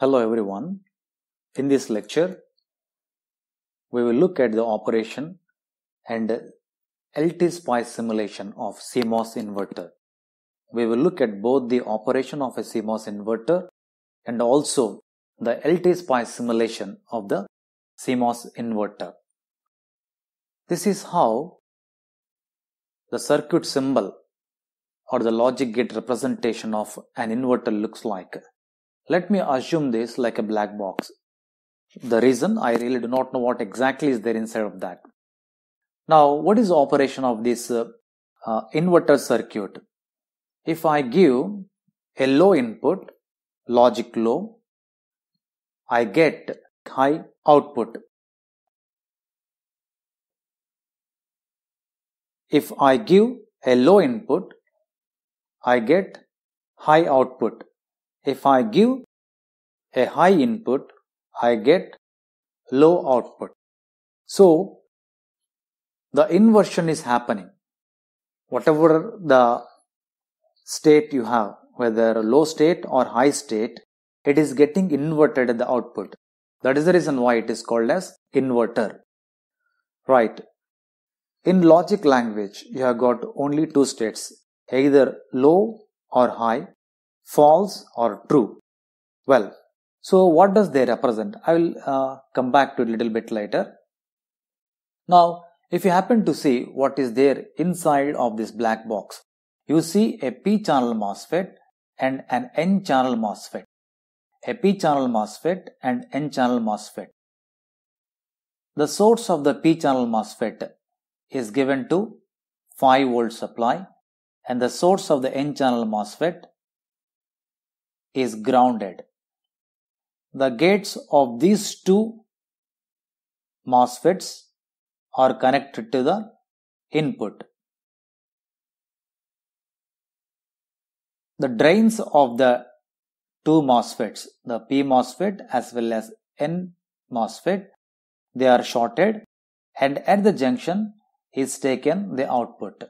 Hello everyone. In this lecture, we will look at the operation and LTSPICE simulation of CMOS inverter. We will look at both the operation of a CMOS inverter and also the LTSPICE simulation of the CMOS inverter. This is how the circuit symbol or the logic gate representation of an inverter looks like. Let me assume this like a black box. The reason I really do not know what exactly is there inside of that. Now, what is the operation of this uh, uh, inverter circuit? If I give a low input, logic low, I get high output. If I give a low input, I get high output. If I give a high input, I get low output. So, the inversion is happening. Whatever the state you have, whether low state or high state, it is getting inverted at the output. That is the reason why it is called as inverter. Right. In logic language, you have got only two states, either low or high false or true. Well, so what does they represent? I will uh, come back to it a little bit later. Now, if you happen to see what is there inside of this black box, you see a p-channel MOSFET and an n-channel MOSFET. A p-channel MOSFET and n-channel MOSFET. The source of the p-channel MOSFET is given to 5 volt supply and the source of the n-channel MOSFET is grounded. The gates of these two MOSFETs are connected to the input. The drains of the two MOSFETs, the P MOSFET as well as N MOSFET, they are shorted and at the junction is taken the output.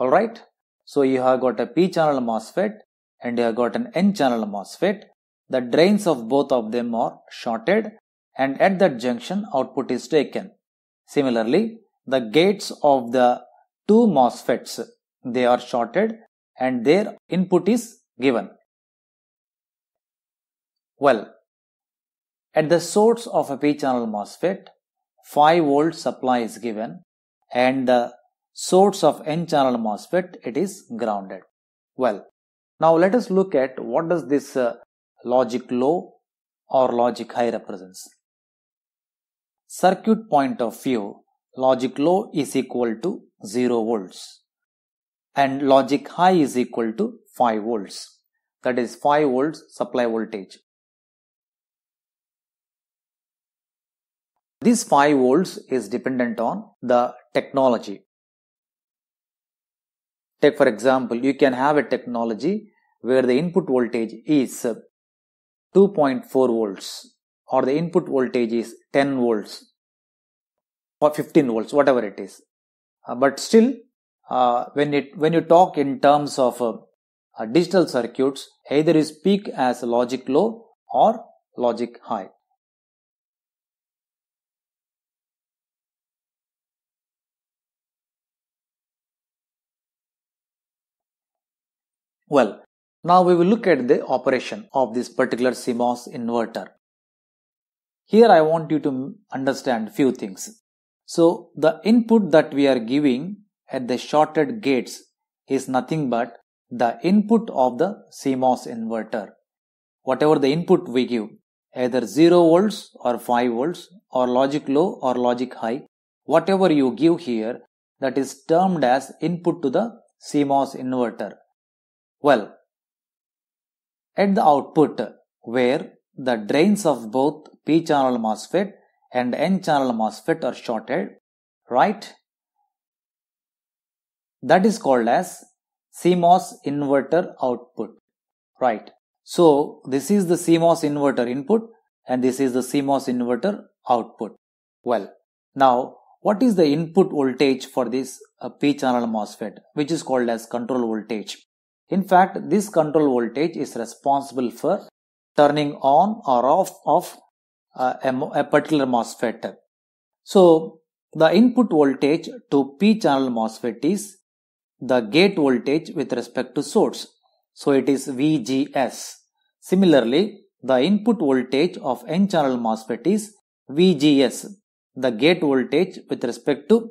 Alright, so you have got a P channel MOSFET and you have got an N channel MOSFET, the drains of both of them are shorted and at that junction output is taken. Similarly, the gates of the two MOSFETs, they are shorted and their input is given. Well, at the source of a p-channel MOSFET, 5 volt supply is given and the source of n-channel MOSFET it is grounded. Well, now let us look at what does this uh, logic low or logic high represents. Circuit point of view, logic low is equal to 0 volts and logic high is equal to 5 volts that is 5 volts supply voltage. This 5 volts is dependent on the technology. Take for example, you can have a technology where the input voltage is 2.4 volts or the input voltage is 10 volts or 15 volts whatever it is uh, but still uh, when it when you talk in terms of uh, uh digital circuits either is peak as logic low or logic high well now we will look at the operation of this particular CMOS inverter. Here I want you to understand few things. So the input that we are giving at the shorted gates is nothing but the input of the CMOS inverter. Whatever the input we give, either 0 volts or 5 volts or logic low or logic high, whatever you give here that is termed as input to the CMOS inverter. Well, at the output where the drains of both p channel MOSFET and n channel MOSFET are shorted, right? That is called as CMOS inverter output, right? So this is the CMOS inverter input and this is the CMOS inverter output. Well, now what is the input voltage for this uh, p channel MOSFET which is called as control voltage? In fact, this control voltage is responsible for turning on or off of uh, a, a particular MOSFET. So, the input voltage to P channel MOSFET is the gate voltage with respect to source. So, it is VGS. Similarly, the input voltage of N channel MOSFET is VGS, the gate voltage with respect to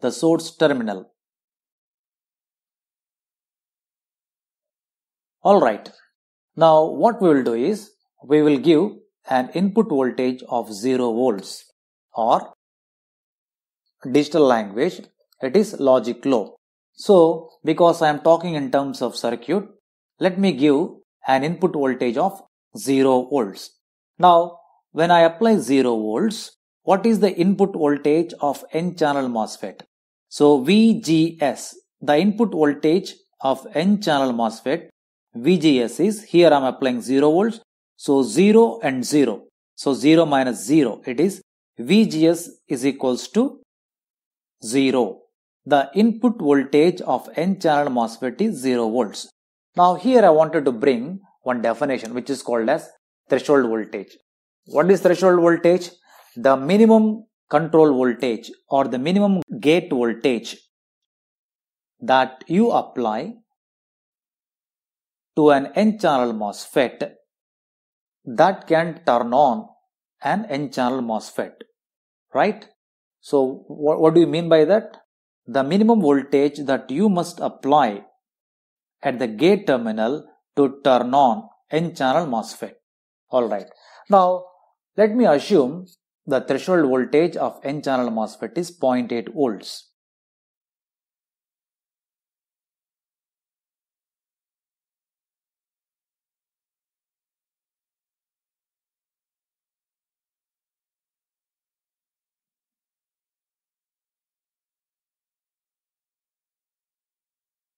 the source terminal. Alright, now what we will do is we will give an input voltage of 0 volts or digital language it is logic low. So because I am talking in terms of circuit let me give an input voltage of 0 volts. Now when I apply 0 volts what is the input voltage of n channel MOSFET? So VGS the input voltage of n channel MOSFET VGS is here I am applying 0 volts. So 0 and 0. So 0 minus 0 it is VGS is equals to 0. The input voltage of n channel MOSFET is 0 volts. Now here I wanted to bring one definition which is called as threshold voltage. What is threshold voltage? The minimum control voltage or the minimum gate voltage that you apply to an N channel MOSFET that can turn on an N channel MOSFET, right? So, what, what do you mean by that? The minimum voltage that you must apply at the gate terminal to turn on N channel MOSFET. Alright. Now, let me assume the threshold voltage of N channel MOSFET is 0.8 volts.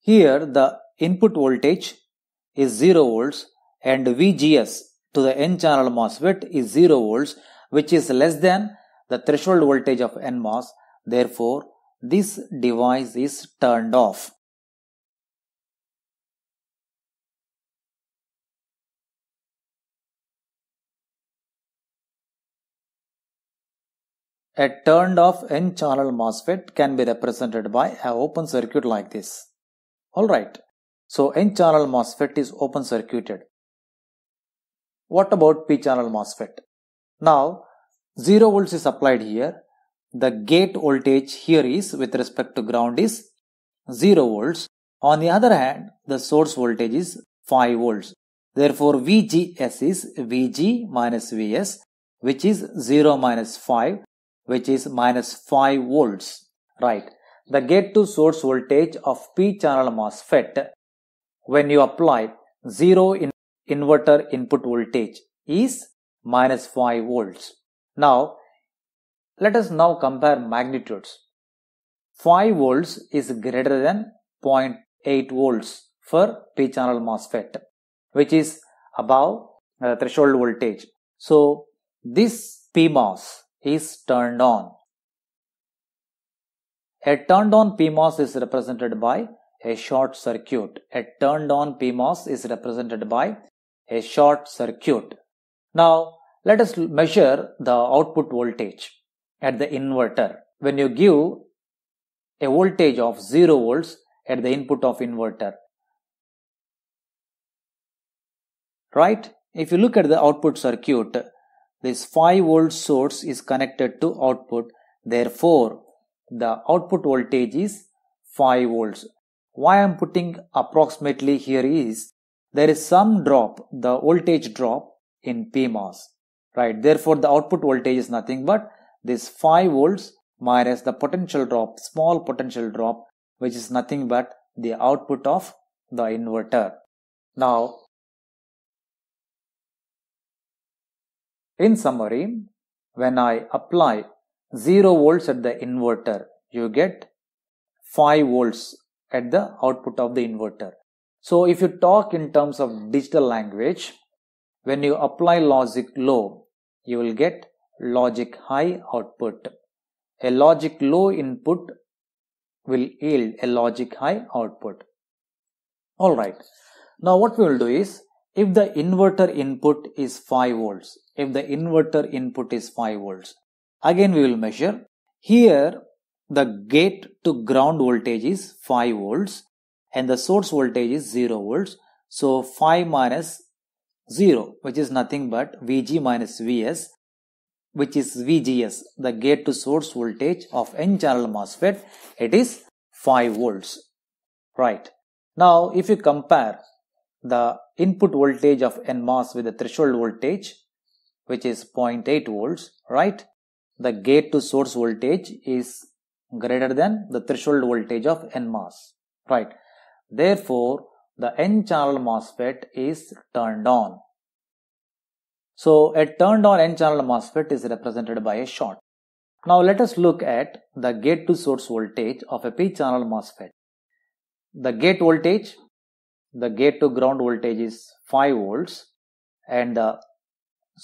Here the input voltage is 0 volts and VGS to the N channel MOSFET is 0 volts which is less than the threshold voltage of NMOS. Therefore, this device is turned off. A turned off N channel MOSFET can be represented by an open circuit like this. Alright, so N channel MOSFET is open circuited. What about P channel MOSFET? Now 0 volts is applied here. The gate voltage here is with respect to ground is 0 volts. On the other hand, the source voltage is 5 volts. Therefore, VGS is VG minus VS, which is 0 minus 5, which is minus 5 volts. Right the gate to source voltage of p channel MOSFET when you apply zero in inverter input voltage is minus 5 volts. Now let us now compare magnitudes. 5 volts is greater than 0.8 volts for p channel MOSFET which is above the uh, threshold voltage. So this PMOS is turned on a turned on PMOS is represented by a short circuit. A turned on PMOS is represented by a short circuit. Now, let us measure the output voltage at the inverter. When you give a voltage of 0 volts at the input of inverter, right? If you look at the output circuit, this 5 volt source is connected to output. Therefore, the output voltage is 5 volts. Why I am putting approximately here is there is some drop, the voltage drop in PMOS, right? Therefore, the output voltage is nothing but this 5 volts minus the potential drop, small potential drop, which is nothing but the output of the inverter. Now, in summary, when I apply 0 volts at the inverter you get 5 volts at the output of the inverter so if you talk in terms of digital language when you apply logic low you will get logic high output a logic low input will yield a logic high output all right now what we will do is if the inverter input is 5 volts if the inverter input is 5 volts Again, we will measure. Here, the gate to ground voltage is 5 volts and the source voltage is 0 volts. So 5 minus 0 which is nothing but Vg minus Vs which is Vgs the gate to source voltage of n channel MOSFET it is 5 volts. Right. Now if you compare the input voltage of NMOS with the threshold voltage which is 0.8 volts right the gate to source voltage is greater than the threshold voltage of n MOS, right? Therefore, the n channel MOSFET is turned on. So, a turned on n channel MOSFET is represented by a short. Now, let us look at the gate to source voltage of a p channel MOSFET. The gate voltage, the gate to ground voltage is 5 volts and the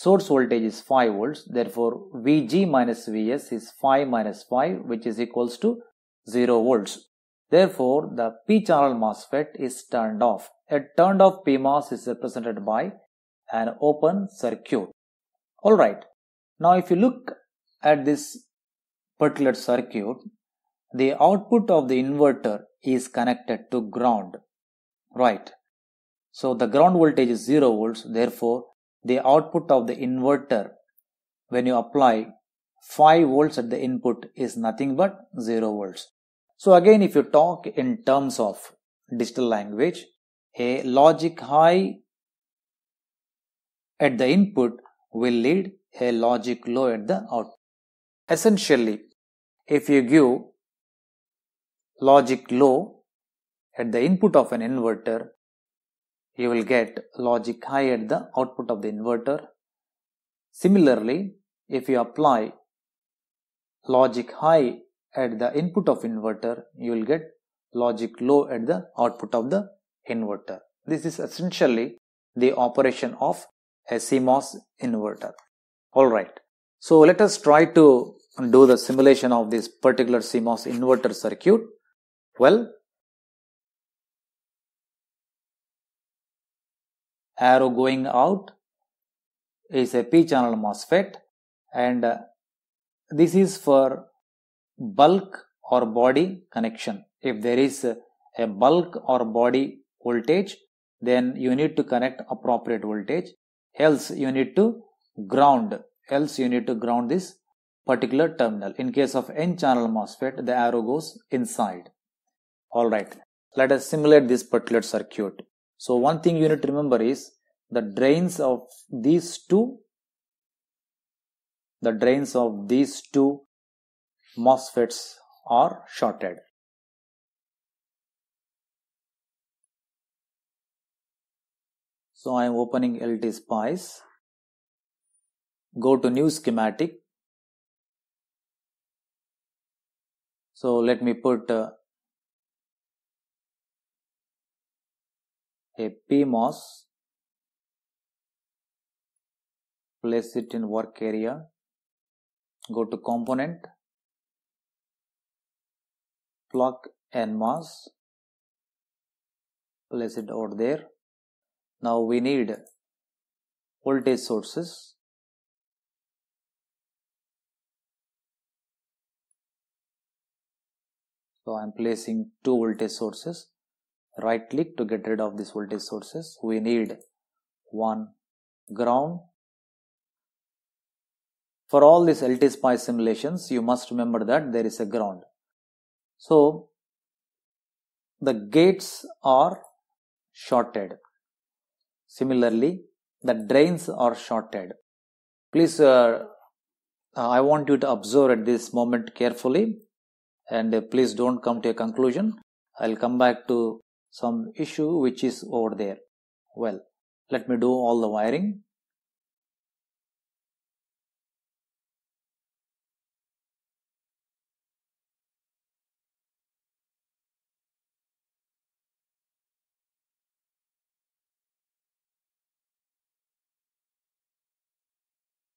source voltage is 5 volts therefore Vg minus Vs is 5 minus 5 which is equals to 0 volts. Therefore the p channel MOSFET is turned off. A turned off PMOS is represented by an open circuit. Alright now if you look at this particular circuit the output of the inverter is connected to ground right. So the ground voltage is 0 volts therefore the output of the inverter when you apply 5 volts at the input is nothing but 0 volts. So again if you talk in terms of digital language, a logic high at the input will lead a logic low at the output. Essentially, if you give logic low at the input of an inverter, you will get logic high at the output of the inverter. Similarly, if you apply logic high at the input of inverter, you will get logic low at the output of the inverter. This is essentially the operation of a CMOS inverter. Alright, so let us try to do the simulation of this particular CMOS inverter circuit. Well, arrow going out is a p channel MOSFET and uh, this is for bulk or body connection. If there is a bulk or body voltage, then you need to connect appropriate voltage. Else you need to ground, else you need to ground this particular terminal. In case of N channel MOSFET, the arrow goes inside. Alright, let us simulate this particular circuit. So one thing you need to remember is the drains of these two, the drains of these two MOSFETs are shorted. So I am opening LTspice. Go to new schematic. So let me put uh, a PMOS, place it in work area, go to component, plug NMOS, place it over there. Now we need voltage sources. So I am placing two voltage sources right click to get rid of these voltage sources we need one ground for all these spy simulations you must remember that there is a ground so the gates are shorted similarly the drains are shorted please uh, I want you to observe at this moment carefully and uh, please don't come to a conclusion I'll come back to some issue which is over there. Well, let me do all the wiring.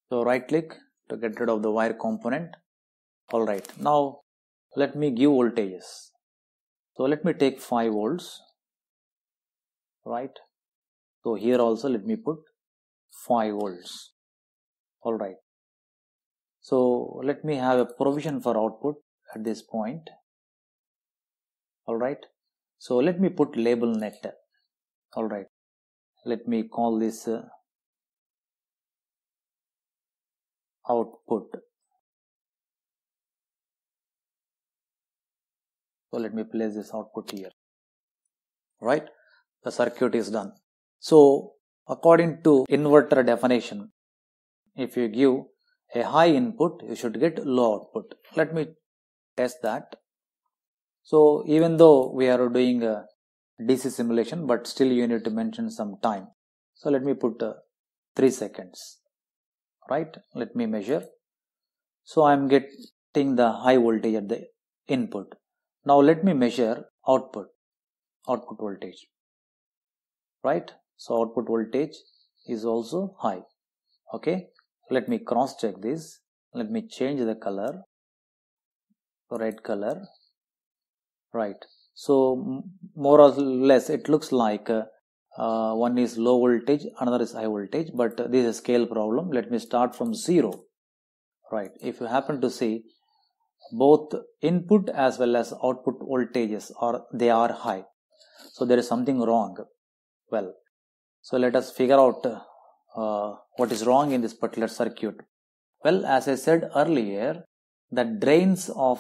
So right click to get rid of the wire component. Alright, now let me give voltages. So let me take 5 volts right so here also let me put 5 volts all right so let me have a provision for output at this point all right so let me put label net all right let me call this uh, output so let me place this output here right the circuit is done. So, according to inverter definition, if you give a high input, you should get low output. Let me test that. So, even though we are doing a DC simulation, but still you need to mention some time. So, let me put uh, 3 seconds, right? Let me measure. So, I am getting the high voltage at the input. Now, let me measure output, output voltage right so output voltage is also high okay let me cross check this let me change the color red color right so more or less it looks like uh, uh, one is low voltage another is high voltage but this is a scale problem let me start from zero right if you happen to see both input as well as output voltages are they are high so there is something wrong well so let us figure out uh, what is wrong in this particular circuit well as i said earlier the drains of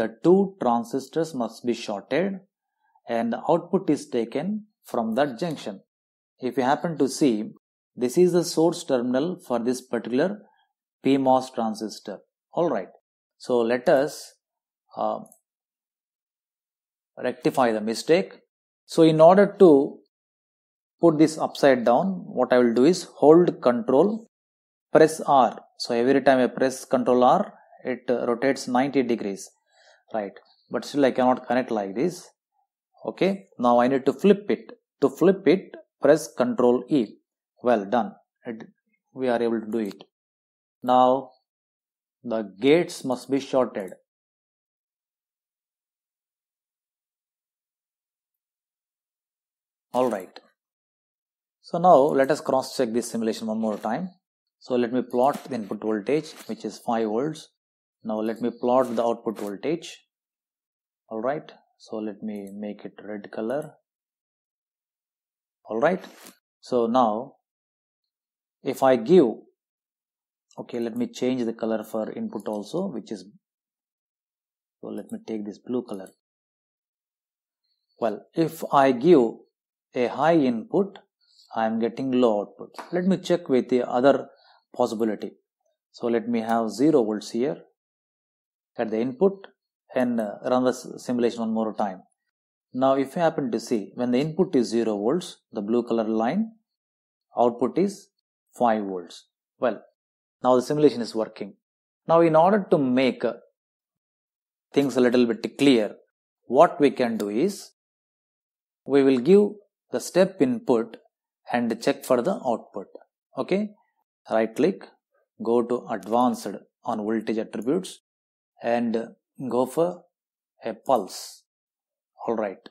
the two transistors must be shorted and the output is taken from that junction if you happen to see this is the source terminal for this particular PMOS transistor. Alright, so let us uh, rectify the mistake. So in order to put this upside down, what I will do is hold control, press R. So every time I press control R, it uh, rotates 90 degrees, right? But still I cannot connect like this. Okay, now I need to flip it. To flip it, press control E. Well done. It, we are able to do it. Now the gates must be shorted. Alright. So now let us cross check this simulation one more time. So let me plot the input voltage which is 5 volts. Now let me plot the output voltage. Alright. So let me make it red color. Alright. So now if I give okay let me change the color for input also which is so let me take this blue color well if I give a high input I am getting low output let me check with the other possibility so let me have 0 volts here at the input and uh, run the simulation one more time now if you happen to see when the input is 0 volts the blue color line output is 5 volts well now the simulation is working now in order to make uh, things a little bit clear what we can do is we will give the step input and check for the output. Okay, right click, go to advanced on voltage attributes and go for a pulse. All right.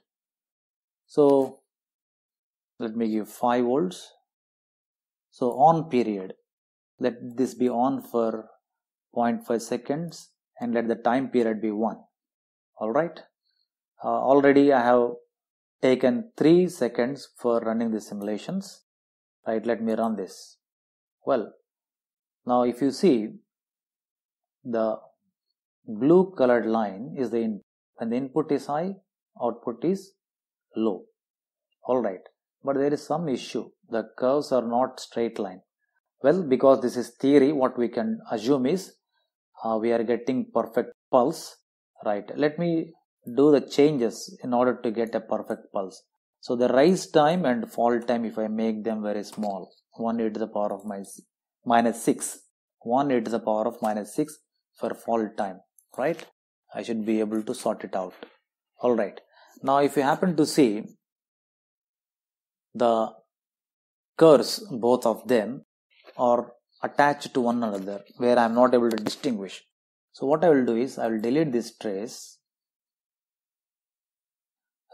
So let me give 5 volts. So on period, let this be on for 0.5 seconds and let the time period be 1. Alright. Uh, already I have taken 3 seconds for running the simulations. Right, let me run this. Well, now if you see the blue colored line is the input. When the input is high, output is low. Alright, but there is some issue. The curves are not straight line. Well, because this is theory, what we can assume is uh, we are getting perfect pulse, right? Let me do the changes in order to get a perfect pulse. So the rise time and fall time, if I make them very small, 1 8 to the power of 6, 1 8 to the power of minus 6 for fall time, right? I should be able to sort it out. All right. Now, if you happen to see the curves, both of them are attached to one another where I am not able to distinguish. So what I will do is I will delete this trace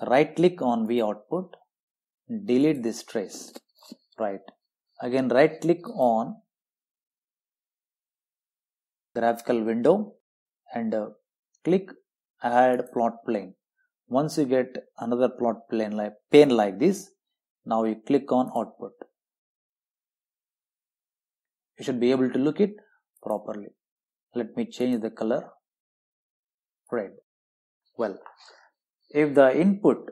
right click on V output, delete this trace, right. Again right click on graphical window and uh, click add plot plane. Once you get another plot plane like pane like this, now you click on output. You should be able to look it properly. Let me change the color red. Well, if the input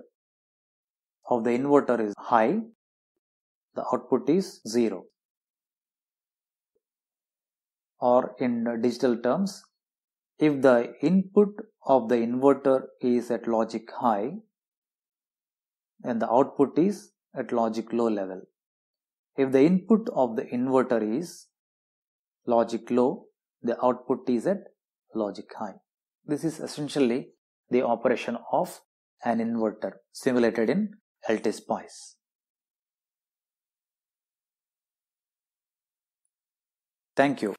of the inverter is high, the output is 0. Or in digital terms, if the input of the inverter is at logic high, then the output is at logic low level. If the input of the inverter is logic low, the output is at logic high. This is essentially the operation of an inverter simulated in LTspice. Thank you.